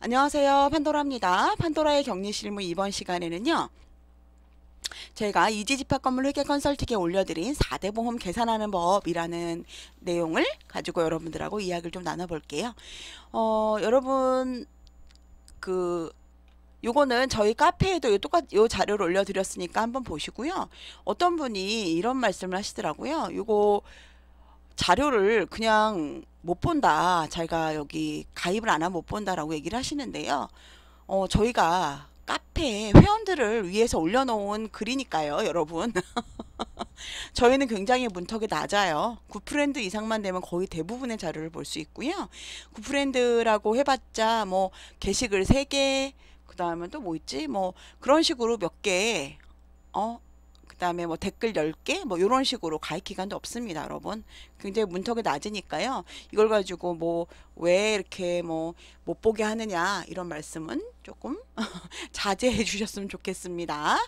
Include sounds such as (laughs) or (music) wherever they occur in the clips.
안녕하세요. 판도라입니다. 판도라의 격리 실무 이번 시간에는요. 제가 이지집합 건물 회계 컨설팅에 올려드린 4대 보험 계산하는 법이라는 내용을 가지고 여러분들하고 이야기를 좀 나눠볼게요. 어, 여러분, 그, 요거는 저희 카페에도 요 똑같 요 자료를 올려드렸으니까 한번 보시고요. 어떤 분이 이런 말씀을 하시더라고요. 요거 자료를 그냥 못 본다. 자기가 여기 가입을 안 하면 못 본다라고 얘기를 하시는데요. 어, 저희가 카페에 회원들을 위해서 올려놓은 글이니까요, 여러분. (laughs) 저희는 굉장히 문턱이 낮아요. 구프랜드 이상만 되면 거의 대부분의 자료를 볼 수 있고요. 구프랜드라고 해봤자 뭐 게시글 세개그 다음에 또 뭐 있지? 뭐 그런 식으로 몇 개, 어, 그다음에 뭐 댓글 10개 뭐 이런 식으로 가입 기간도 없습니다, 여러분. 굉장히 문턱이 낮으니까요. 이걸 가지고 뭐 왜 이렇게 뭐 못 보게 하느냐 이런 말씀은 조금 (laughs) 자제해 주셨으면 좋겠습니다.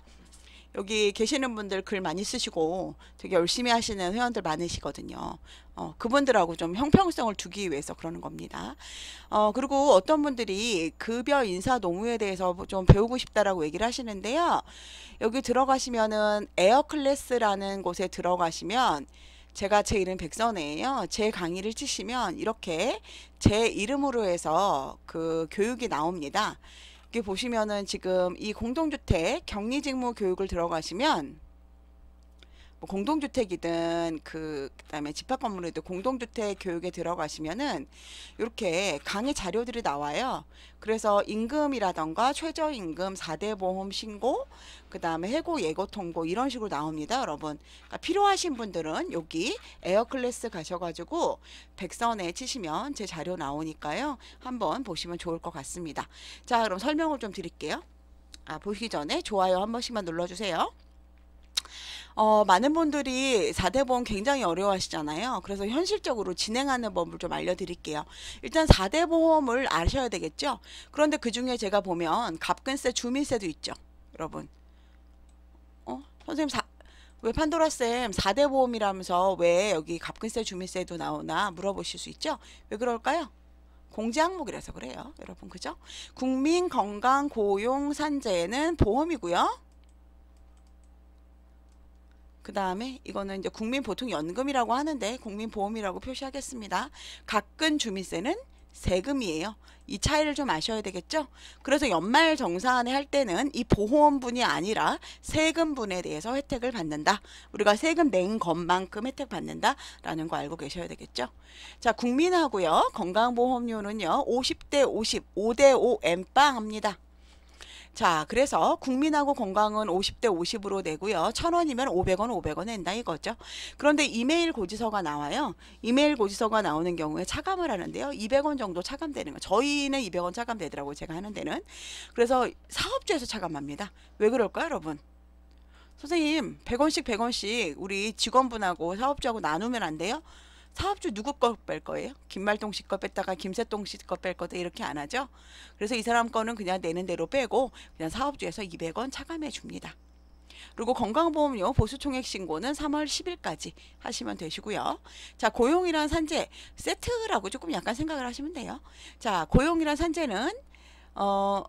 여기 계시는 분들 글 많이 쓰시고 되게 열심히 하시는 회원들 많으시거든요. 어, 그분들하고 좀 형평성을 두기 위해서 그러는 겁니다. 어, 그리고 어떤 분들이 급여 인사 노무에 대해서 좀 배우고 싶다라고 얘기를 하시는데요. 여기 들어가시면은 에어 클래스라는 곳에 들어가시면 제가 제 이름 백선혜예요. 제 강의를 치시면 이렇게 제 이름으로 해서 그 교육이 나옵니다. 여기 보시면은 지금 이 공동주택 격리직무 교육을 들어가시면 뭐 공동주택이든 그 그다음에 집합 건물이든 공동주택 교육에 들어가시면은 이렇게 강의 자료들이 나와요. 그래서 임금이라던가 최저임금 사대 보험 신고 그다음에 해고 예고 통고 이런 식으로 나옵니다, 여러분. 그러니까 필요하신 분들은 여기 에어 클래스 가셔 가지고 백선에 치시면 제 자료 나오니까요. 한번 보시면 좋을 것 같습니다. 자, 그럼 설명을 좀 드릴게요. 아, 보시기 전에 좋아요 한 번씩만 눌러 주세요. 어, 많은 분들이 4대 보험 굉장히 어려워하시잖아요. 그래서 현실적으로 진행하는 법을 좀 알려드릴게요. 일단 4대 보험을 아셔야 되겠죠. 그런데 그 중에 제가 보면 갑근세, 주민세도 있죠. 여러분. 어? 선생님 4, 왜 판도라쌤 4대 보험이라면서 왜 여기 갑근세, 주민세도 나오나 물어보실 수 있죠. 왜 그럴까요? 공제 항목이라서 그래요. 여러분 그죠? 국민 건강 고용 산재는 보험이고요. 그 다음에 이거는 이제 국민 보통 연금이라고 하는데 국민보험이라고 표시하겠습니다. 가끔 주민세는 세금이에요. 이 차이를 좀 아셔야 되겠죠? 그래서 연말 정산에할 때는 이 보험분이 아니라 세금분에 대해서 혜택을 받는다. 우리가 세금 낸 것만큼 혜택 받는다라는 거 알고 계셔야 되겠죠? 자, 국민하고요. 건강보험료는요. 50대 50, 5대 5 엠빵 합니다. 자, 그래서 국민하고 건강은 50대 50으로 내고요. 1000원이면 500원, 500원 낸다 이거죠. 그런데 이메일 고지서가 나와요. 이메일 고지서가 나오는 경우에 차감을 하는데요. 200원 정도 차감되는 거. 저희는 200원 차감되더라고요. 제가 하는 데는. 그래서 사업주에서 차감합니다. 왜 그럴까요, 여러분? 선생님, 100원씩 100원씩 우리 직원분하고 사업주하고 나누면 안 돼요? 사업주 누구 거 뺄 거예요? 김말동 씨거 뺐다가 김세동 씨거뺄 거다 이렇게 안 하죠. 그래서 이 사람 거는 그냥 내는 대로 빼고 그냥 사업주에서 200원 차감해 줍니다. 그리고 건강보험료 보수총액 신고는 3월 10일까지 하시면 되시고요. 자, 고용이란 산재 세트라고 조금 약간 생각을 하시면 돼요. 자, 고용이란 산재는 어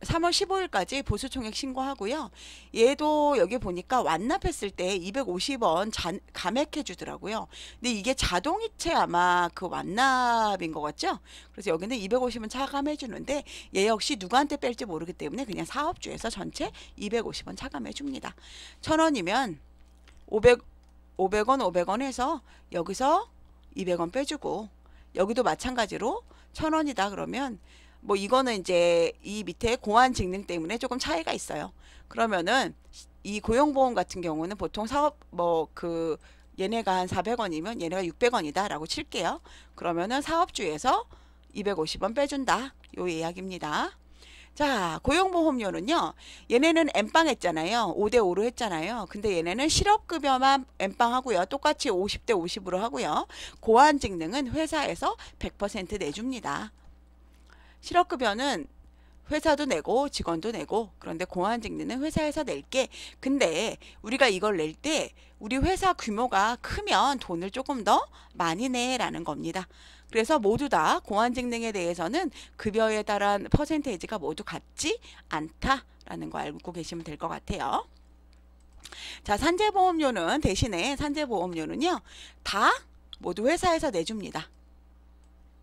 3월 15일까지 보수총액 신고하고요. 얘도 여기 보니까 완납했을 때 250원 감액해 주더라고요. 근데 이게 자동이체 아마 그 완납인 것 같죠? 그래서 여기는 250원 차감해 주는데 얘 역시 누구한테 뺄지 모르기 때문에 그냥 사업주에서 전체 250원 차감해 줍니다. 천원이면 500, 500원 500원 해서 여기서 200원 빼주고 여기도 마찬가지로 1 0 0 0원이다 그러면 뭐 이거는 이제 이 밑에 고환 직능 때문에 조금 차이가 있어요. 그러면은 이 고용보험 같은 경우는 보통 사업 뭐 그 얘네가 한 사백 원이면 얘네가 육백 원이다라고 칠게요. 그러면은 사업주에서 이백오십 원 빼준다. 요 이야기입니다. 자, 고용보험료는요. 얘네는 엠빵 했잖아요. 오 대오로 했잖아요. 근데 얘네는 실업급여만 엠빵 하고요. 똑같이 오십 대오십으로 하고요. 고환직능은 회사에서 백 퍼센트 내줍니다. 실업급여는 회사도 내고 직원도 내고 그런데 공안증리는 회사에서 낼게 근데 우리가 이걸 낼 때 우리 회사 규모가 크면 돈을 조금 더 많이 내라는 겁니다 그래서 모두 다 공안증능에 대해서는 급여에 따른 퍼센테이지가 모두 같지 않다라는 거 알고 계시면 될 것 같아요 자 산재보험료는 대신에 산재보험료는요 다 모두 회사에서 내줍니다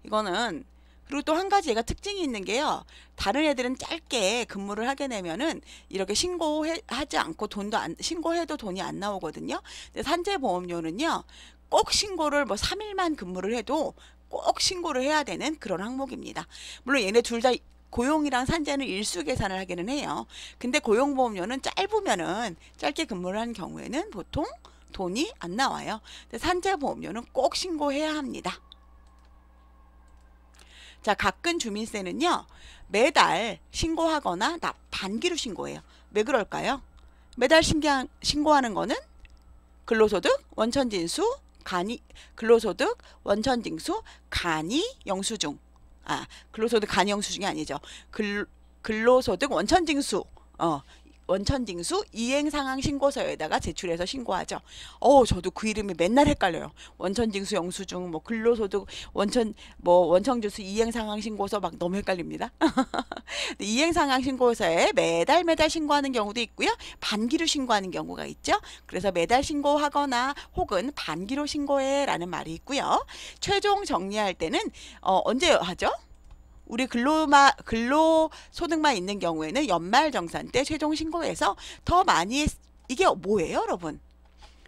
이거는 그리고 또 한 가지 얘가 특징이 있는 게요. 다른 애들은 짧게 근무를 하게 되면은 이렇게 신고하지 않고 돈도 안 신고해도 돈이 안 나오거든요. 근데 산재보험료는요. 꼭 신고를 뭐 3일만 근무를 해도 꼭 신고를 해야 되는 그런 항목입니다. 물론 얘네 둘 다 고용이랑 산재는 일수 계산을 하기는 해요. 근데 고용보험료는 짧으면은 짧게 근무를 한 경우에는 보통 돈이 안 나와요. 산재보험료는 꼭 신고해야 합니다. 자, 가끔 주민세는요. 매달 신고하거나 나 반기로 신고해요. 왜 그럴까요? 매달 신기하, 신고하는 거는 근로소득, 원천징수, 간이 근로소득, 원천징수, 간이 영수증. 아, 근로소득 간이 영수증이 아니죠. 근, 근로소득 원천징수. 어, 원천징수 이행상황 신고서에다가 제출해서 신고하죠. 어 저도 그 이름이 맨날 헷갈려요. 원천징수 영수증 뭐 근로소득 원천 뭐원천주수 이행상황 신고서 막 너무 헷갈립니다. (laughs) 이행상황 신고서에 매달 매달 신고하는 경우도 있고요. 반기로 신고하는 경우가 있죠. 그래서 매달 신고하거나 혹은 반기로 신고해라는 말이 있고요. 최종 정리할 때는 어, 언제 하죠? 우리 근로마 근로 소득만 있는 경우에는 연말 정산 때 최종 신고해서 더 많이 이게 뭐예요, 여러분?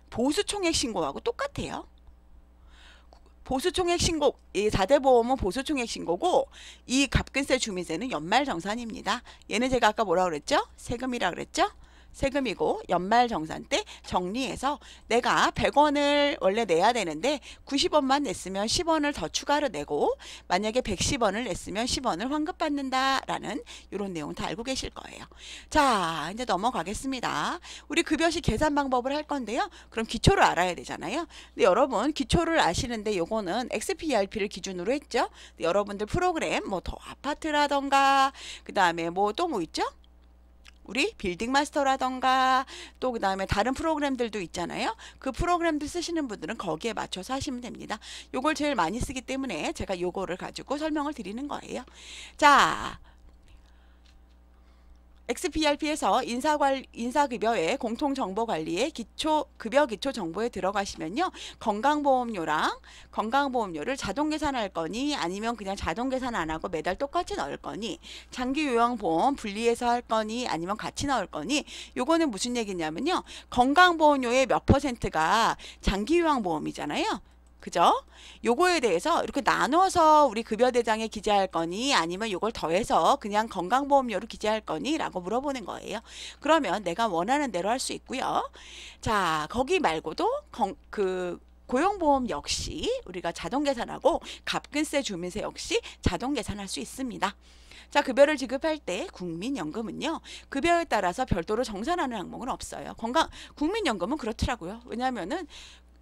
보수 총액 신고하고 똑같아요. 보수 총액 신고 이 4대 보험은 보수 총액 신고고 이 갑근세 주민세는 연말 정산입니다. 얘는 제가 아까 뭐라 그랬죠? 세금이라 그랬죠? 세금이고 연말정산 때 정리해서 내가 100원을 원래 내야 되는데 90원만 냈으면 10원을 더 추가로 내고 만약에 110원을 냈으면 10원을 환급받는다라는 이런 내용 다 알고 계실 거예요. 자 이제 넘어가겠습니다. 우리 급여시 계산 방법을 할 건데요. 그럼 기초를 알아야 되잖아요. 근데 여러분 기초를 아시는데 요거는 XPERP를 기준으로 했죠. 여러분들 프로그램 뭐 더 아파트라던가 그 다음에 뭐 또뭐 뭐 있죠? 우리 빌딩 마스터라던가 또 그 다음에 다른 프로그램들도 있잖아요. 그 프로그램들 쓰시는 분들은 거기에 맞춰서 하시면 됩니다. 요걸 제일 많이 쓰기 때문에 제가 요거를 가지고 설명을 드리는 거예요. 자, XPRP에서 인사관, 인사급여의 공통정보관리의 기초 급여 기초 정보에 들어가시면요. 건강보험료랑 건강보험료를 자동 계산할 거니 아니면 그냥 자동 계산 안 하고 매달 똑같이 넣을 거니 장기 요양보험 분리해서 할 거니 아니면 같이 넣을 거니 요거는 무슨 얘기냐면요. 건강보험료의 몇 퍼센트가 장기 요양보험이잖아요. 그죠? 요거에 대해서 이렇게 나눠서 우리 급여대장에 기재할 거니 아니면 요걸 더해서 그냥 건강보험료로 기재할 거니 라고 물어보는 거예요. 그러면 내가 원하는 대로 할 수 있고요. 자 거기 말고도 건, 그 고용보험 역시 우리가 자동 계산하고 갑근세 주민세 역시 자동 계산할 수 있습니다. 자 급여를 지급할 때 국민연금은요 급여에 따라서 별도로 정산하는 항목은 없어요 건강 국민연금은 그렇더라고요 왜냐하면은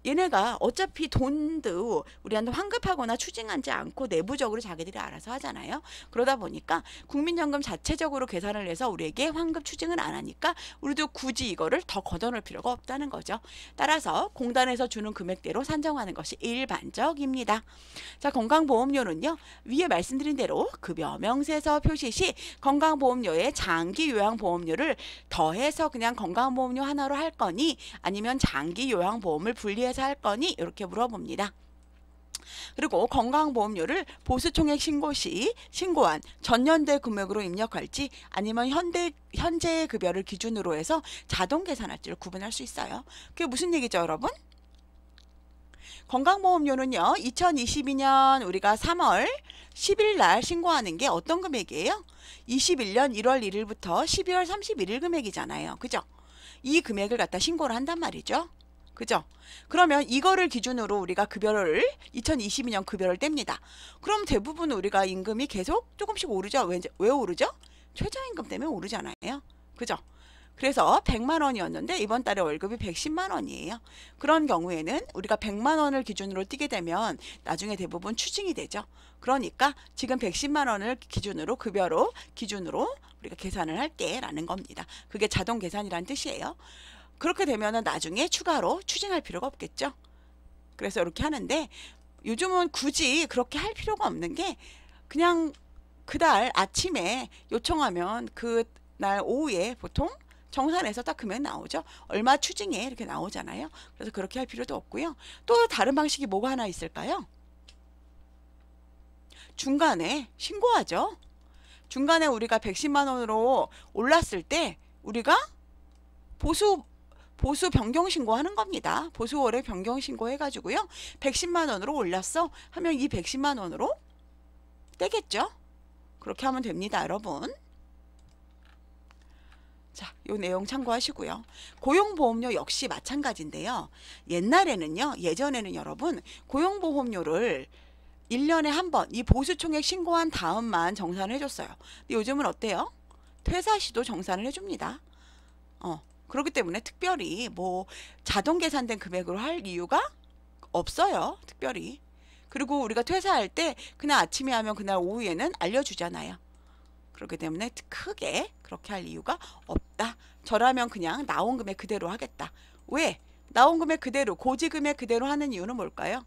얘네가 어차피 돈도 우리한테 환급하거나 추징하지 않고 내부적으로 자기들이 알아서 하잖아요. 그러다 보니까 국민연금 자체적으로 계산을 해서 우리에게 환급 추징을 안 하니까 우리도 굳이 이거를 더 걷어놓을 필요가 없다는 거죠. 따라서 공단에서 주는 금액대로 산정하는 것이 일반적입니다. 자 건강보험료는요. 위에 말씀드린 대로 급여 명세서 표시 시 건강보험료에 장기 요양보험료를 더해서 그냥 건강보험료 하나로 할 거니 아니면 장기 요양보험을 분리해서 어디까할 거니? 이렇게 물어봅니다. 그리고 건강보험료를 보수총액 신고 시 신고한 전년대 금액으로 입력할지 아니면 현대, 현재의 급여를 기준으로 해서 자동 계산할지를 구분할 수 있어요. 그게 무슨 얘기죠 여러분? 건강보험료는요. 2022년 우리가 3월 10일 날 신고하는 게 어떤 금액이에요? 21년 1월 1일부터 12월 31일 금액이잖아요. 그죠? 이 금액을 갖다 신고를 한단 말이죠. 그죠? 그러면 이거를 기준으로 우리가 급여를 2022년 급여를 뗍니다. 그럼 대부분 우리가 임금이 계속 조금씩 오르죠. 왜, 왜 오르죠? 최저임금 때문에 오르잖아요. 그죠? 그래서 100만 원이었는데 이번 달에 월급이 110만 원이에요. 그런 경우에는 우리가 100만 원을 기준으로 뛰게 되면 나중에 대부분 추징이 되죠. 그러니까 지금 110만 원을 기준으로 급여로 기준으로 우리가 계산을 할게라는 겁니다. 그게 자동 계산이라는 뜻이에요. 그렇게 되면은 나중에 추가로 추진할 필요가 없겠죠. 그래서 이렇게 하는데 요즘은 굳이 그렇게 할 필요가 없는 게 그냥 그날 아침에 요청하면 그날 오후에 보통 정산에서딱 금액 나오죠. 얼마 추징해 이렇게 나오잖아요. 그래서 그렇게 할 필요도 없고요. 또 다른 방식이 뭐가 하나 있을까요? 중간에 신고하죠. 중간에 우리가 110만 원으로 올랐을 때 우리가 보수 보수 변경 신고하는 겁니다. 보수 월에 변경 신고해 가지고요. 110만 원으로 올렸어 하면 이 110만 원으로 떼겠죠? 그렇게 하면 됩니다, 여러분. 자, 요 내용 참고하시고요. 고용보험료 역시 마찬가지인데요. 옛날에는요, 예전에는 여러분 고용보험료를 1년에 한 번 이 보수총액 신고한 다음만 정산을 해줬어요. 근데 요즘은 어때요? 퇴사 시도 정산을 해줍니다. 어, 그렇기 때문에 특별히 뭐 자동 계산된 금액으로 할 이유가 없어요. 특별히. 그리고 우리가 퇴사할 때 그날 아침에 하면 그날 오후에는 알려주잖아요. 그렇기 때문에 크게 그렇게 할 이유가 없다. 저라면 그냥 나온 금액 그대로 하겠다. 왜? 나온 금액 그대로 고지금액 그대로 하는 이유는 뭘까요?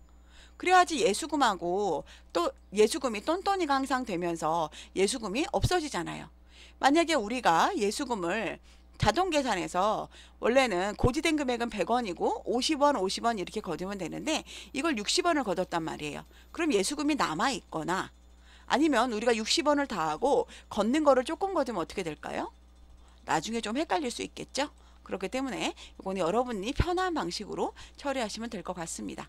그래야지 예수금하고 또 예수금이 똔똔이가 항상 되면서 예수금이 없어지잖아요. 만약에 우리가 예수금을 자동 계산해서 원래는 고지된 금액은 100원이고 50원, 50원 이렇게 거두면 되는데 이걸 60원을 거뒀단 말이에요. 그럼 예수금이 남아 있거나 아니면 우리가 60원을 다하고 걷는 거를 조금 거두면 어떻게 될까요? 나중에 좀 헷갈릴 수 있겠죠? 그렇기 때문에 이건 여러분이 편한 방식으로 처리하시면 될 것 같습니다.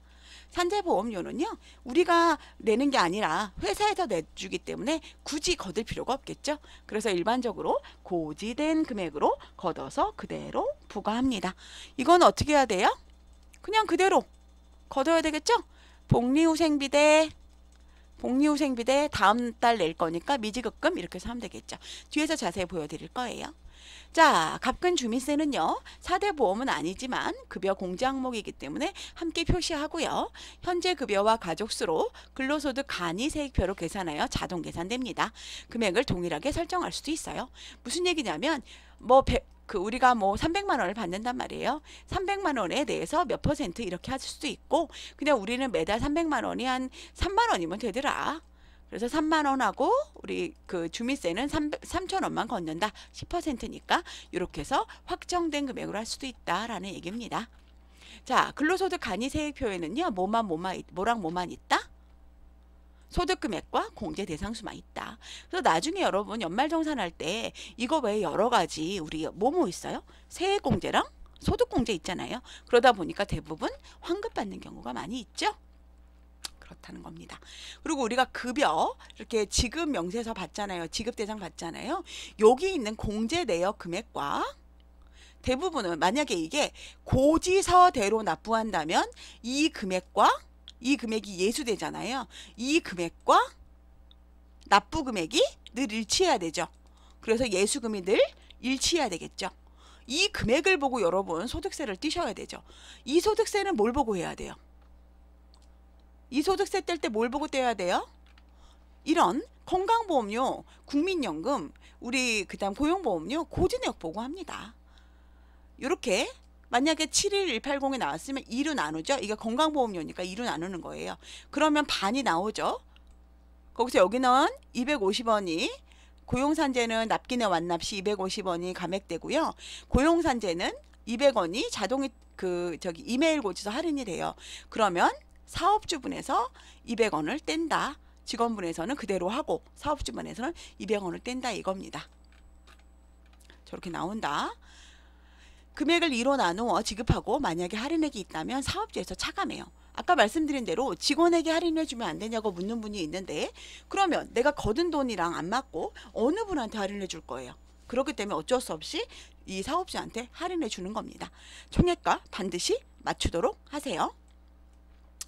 산재보험료는요. 우리가 내는 게 아니라 회사에서 내주기 때문에 굳이 거둘 필요가 없겠죠. 그래서 일반적으로 고지된 금액으로 걷어서 그대로 부과합니다. 이건 어떻게 해야 돼요? 그냥 그대로 걷어야 되겠죠? 복리후생비대 복리후생비대 다음 달 낼 거니까 미지급금 이렇게 사면 되겠죠. 뒤에서 자세히 보여드릴 거예요. 자, 갑근 주민세는요. 4대 보험은 아니지만 급여 공제 항목이기 때문에 함께 표시하고요. 현재 급여와 가족수로 근로소득 간이 세액표로 계산하여 자동 계산됩니다. 금액을 동일하게 설정할 수도 있어요. 무슨 얘기냐면 뭐 100, 그 우리가 뭐 300만 원을 받는단 말이에요. 300만 원에 대해서 몇 퍼센트 이렇게 할 수도 있고 그냥 우리는 매달 300만 원이 한 3만 원이면 되더라. 그래서 3만 원하고 우리 그 주민세는 3, 3천 원만 걷는다. 10%니까 이렇게 해서 확정된 금액으로 할 수도 있다라는 얘기입니다. 자, 근로소득 간이 세액표에는요. 뭐만 뭐만 뭐랑 뭐만 있다? 소득 금액과 공제 대상 수만 있다. 그래서 나중에 여러분 연말정산 할때 이거 외에 여러 가지 우리 뭐뭐 있어요? 세액 공제랑 소득 공제 있잖아요. 그러다 보니까 대부분 환급 받는 경우가 많이 있죠. 그렇다는 겁니다. 그리고 우리가 급여 이렇게 지급 명세서 봤잖아요 지급 대상봤잖아요 여기 있는 공제 내역 금액과 대부분은 만약에 이게 고지서대로 납부한다면 이 금액과 이 금액이 예수되잖아요. 이 금액과 납부 금액이 늘 일치해야 되죠. 그래서 예수금이 늘 일치해야 되겠죠. 이 금액을 보고 여러분 소득세를 띄셔야 되죠. 이 소득세는 뭘 보고 해야 돼요? 이 소득세 뗄 때 뭘 보고 떼야 돼요? 이런 건강보험료, 국민연금, 우리 그다음 고용보험료 고진액 보고합니다. 이렇게 만약에 71180에 나왔으면 2로 나누죠. 이게 건강보험료니까 2로 나누는 거예요. 그러면 반이 나오죠. 거기서 여기는 250원이 고용산재는 납기내 완납시 250원이 감액되고요. 고용산재는 200원이 자동이 그 저기 이메일 고지서 할인이 돼요. 그러면 사업주분에서 200원을 뗀다. 직원분에서는 그대로 하고 사업주분에서는 200원을 뗀다 이겁니다. 저렇게 나온다. 금액을 2로 나누어 지급하고 만약에 할인액이 있다면 사업주에서 차감해요. 아까 말씀드린 대로 직원에게 할인해 주면 안 되냐고 묻는 분이 있는데 그러면 내가 거둔 돈이랑 안 맞고 어느 분한테 할인해 줄 거예요. 그렇기 때문에 어쩔 수 없이 이 사업주한테 할인해 주는 겁니다. 총액과 반드시 맞추도록 하세요.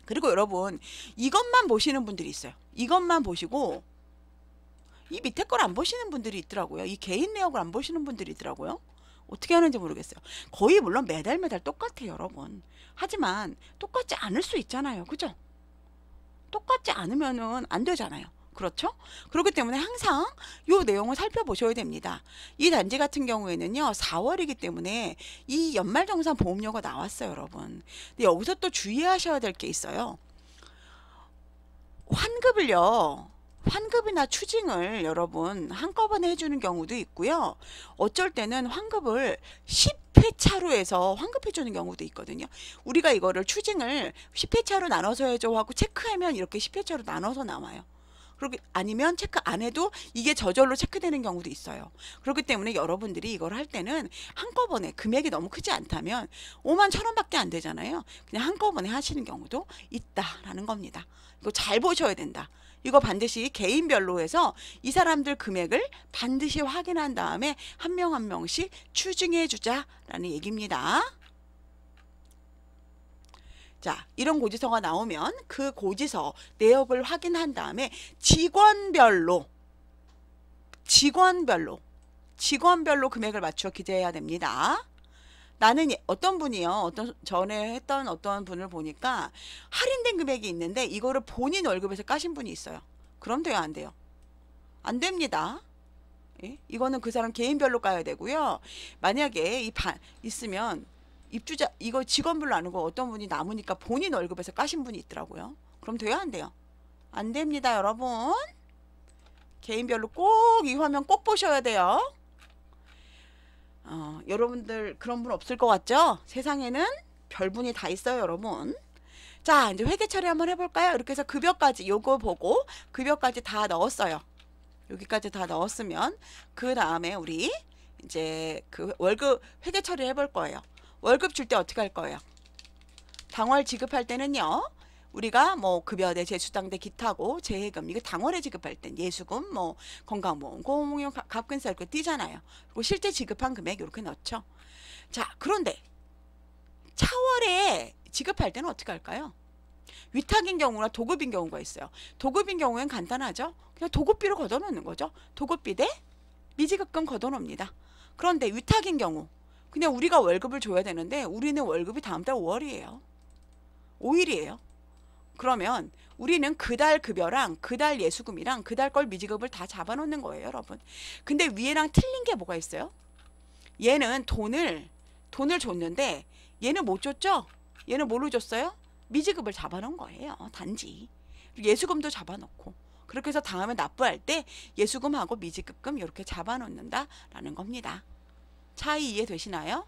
그리고 여러분 이것만 보시는 분들이 있어요. 이것만 보시고 이 밑에 걸 안 보시는 분들이 있더라고요. 이 개인 내역을 안 보시는 분들이 있더라고요. 어떻게 하는지 모르겠어요. 거의 물론 매달 매달 똑같아요, 여러분. 하지만 똑같지 않을 수 있잖아요. 그죠? 똑같지 않으면안 되잖아요. 그렇죠? 그렇기 때문에 항상 요 내용을 살펴보셔야 됩니다. 이 단지 같은 경우에는요. 4월이기 때문에 이 연말정산 보험료가 나왔어요. 여러분. 근데 여기서 또 주의하셔야 될 게 있어요. 환급을요. 환급이나 추징을 여러분 한꺼번에 해주는 경우도 있고요. 어쩔 때는 환급을 10회 차로 해서 환급해주는 경우도 있거든요. 우리가 이거를 추징을 10회 차로 나눠서 해줘 하고 체크하면 이렇게 10회 차로 나눠서 나와요. 그렇게 아니면 체크 안 해도 이게 저절로 체크되는 경우도 있어요. 그렇기 때문에 여러분들이 이걸 할 때는 한꺼번에 금액이 너무 크지 않다면 5만 천 원밖에 안 되잖아요. 그냥 한꺼번에 하시는 경우도 있다라는 겁니다. 이거 잘 보셔야 된다. 이거 반드시 개인별로 해서 이 사람들 금액을 반드시 확인한 다음에 한 명한 한 명씩 추징해 주자라는 얘기입니다. 자, 이런 고지서가 나오면 그 고지서 내역을 확인한 다음에 직원별로 직원별로 직원별로 금액을 맞춰 기재해야 됩니다. 나는 어떤 분이요. 어떤 전에 했던 어떤 분을 보니까 할인된 금액이 있는데 이거를 본인 월급에서 까신 분이 있어요. 그럼 돼요, 안 돼요? 안 됩니다. 예? 이거는 그 사람 개인별로 까야 되고요. 만약에 이반 있으면 입주자 이거 직원별로 안 오고 어떤 분이 남으니까 본인 월급에서 까신 분이 있더라고요. 그럼 돼야 안 돼요? 안 됩니다, 여러분. 개인별로 꼭 이 화면 꼭 보셔야 돼요. 어, 여러분들 그런 분 없을 것 같죠? 세상에는 별분이 다 있어요, 여러분. 자, 이제 회계 처리 한번 해볼까요? 이렇게 해서 급여까지 요거 보고 급여까지 다 넣었어요. 여기까지 다 넣었으면 그 다음에 우리 이제 그 월급 회계 처리 해볼 거예요. 월급 줄 때 어떻게 할 거예요? 당월 지급할 때는요. 우리가 뭐 급여대, 재수당대, 기타고, 재해금 이거 당월에 지급할 땐 예수금, 뭐 건강보험, 고용 갑근사 이렇게 띄잖아요. 그리고 실제 지급한 금액 이렇게 넣죠. 자 그런데 차월에 지급할 때는 어떻게 할까요? 위탁인 경우나 도급인 경우가 있어요. 도급인 경우엔 간단하죠. 그냥 도급비로 걷어놓는 거죠. 도급비 대 미지급금 걷어놓습니다. 그런데 위탁인 경우 그냥 우리가 월급을 줘야 되는데 우리는 월급이 다음 달 5월이에요. 5일이에요. 그러면 우리는 그 달 급여랑 그 달 예수금이랑 그 달 걸 미지급을 다 잡아놓는 거예요, 여러분. 근데 위에랑 틀린 게 뭐가 있어요? 얘는 돈을 돈을 줬는데 얘는 못 줬죠? 얘는 뭘로 줬어요? 미지급을 잡아놓은 거예요, 단지. 예수금도 잡아놓고 그렇게 해서 다음에 납부할 때 예수금하고 미지급금 이렇게 잡아놓는다라는 겁니다. 차이 이해되시나요?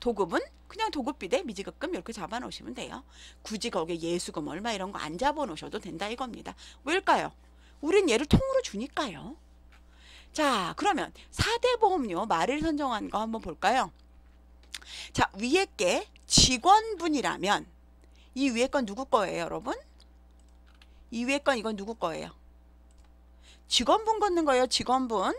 도급은 그냥 도급비 대 미지급금 이렇게 잡아놓으시면 돼요. 굳이 거기에 예수금 얼마 이런 거 안 잡아놓으셔도 된다 이겁니다. 왜일까요? 우린 얘를 통으로 주니까요. 자 그러면 사대 보험료 말을 선정한 거 한번 볼까요? 자 위에 게 직원분이라면 이 위에 건 누구 거예요 여러분? 이 위에 건 이건 누구 거예요? 직원분 걷는 거예요 직원분?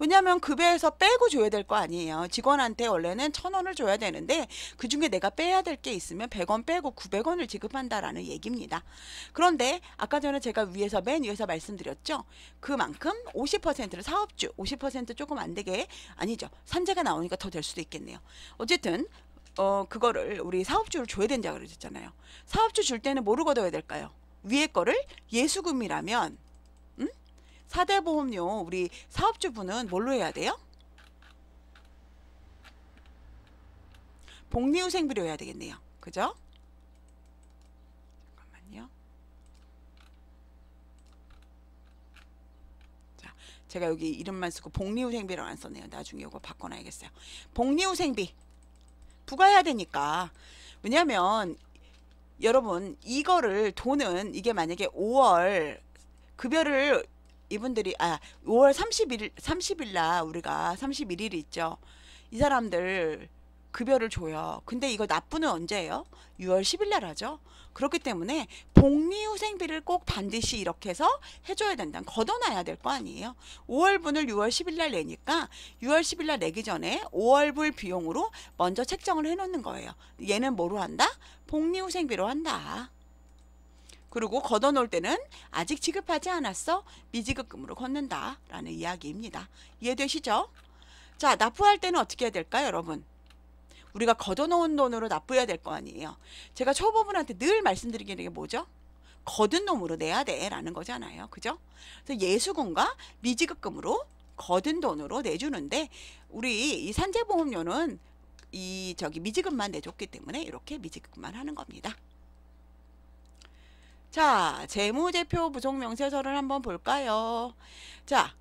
왜냐하면 급여에서 그 빼고 줘야 될 거 아니에요. 직원한테 원래는 천 원을 줘야 되는데 그 중에 내가 빼야 될 게 있으면 백 원 빼고 구백 원을 지급한다라는 얘기입니다. 그런데 아까 전에 제가 위에서 맨 위에서 말씀드렸죠. 그만큼 오십 퍼센트를 사업주 오십 퍼센트 조금 안 되게 아니죠. 산재가 나오니까 더 될 수도 있겠네요. 어쨌든 어 그거를 우리 사업주를 줘야 된다고 그러셨잖아요. 사업주 줄 때는 뭐를 걷어야 될까요? 위에 거를 예수금이라면 사대 보험료 우리 사업주분은 뭘로 해야 돼요? 복리후생비로 해야 되겠네요. 그죠? 잠깐만요. 자, 제가 여기 이름만 쓰고 복리후생비라고 안 썼네요. 나중에 이거 바꿔놔야겠어요. 복리후생비 부과해야 되니까 왜냐면 여러분 이거를 돈은 이게 만약에 5월 급여를 이분들이 아 5월 31일 30일 날 우리가 31일 있죠. 이 사람들 급여를 줘요. 근데 이거 납부는 언제예요? 6월 10일 날 하죠. 그렇기 때문에 복리후생비를 꼭 반드시 이렇게 해서 해줘야 된다. 걷어놔야 될 거 아니에요. 5월분을 6월 10일 날 내니까 6월 10일 날 내기 전에 5월불 비용으로 먼저 책정을 해놓는 거예요. 얘는 뭐로 한다? 복리후생비로 한다. 그리고 걷어놓을 때는 아직 지급하지 않았어 미지급금으로 걷는다라는 이야기입니다. 이해되시죠? 자 납부할 때는 어떻게 해야 될까요 여러분? 우리가 걷어놓은 돈으로 납부해야 될 거 아니에요. 제가 초보분한테 늘 말씀드리는 게 뭐죠? 거둔 놈으로 내야 돼라는 거잖아요. 그죠? 그래서 예수금과 미지급금으로 거둔 돈으로 내주는데 우리 이 산재보험료는 이 저기 미지급만 내줬기 때문에 이렇게 미지급만 하는 겁니다. 자, 재무제표 부속명세서를 한번 볼까요? 자,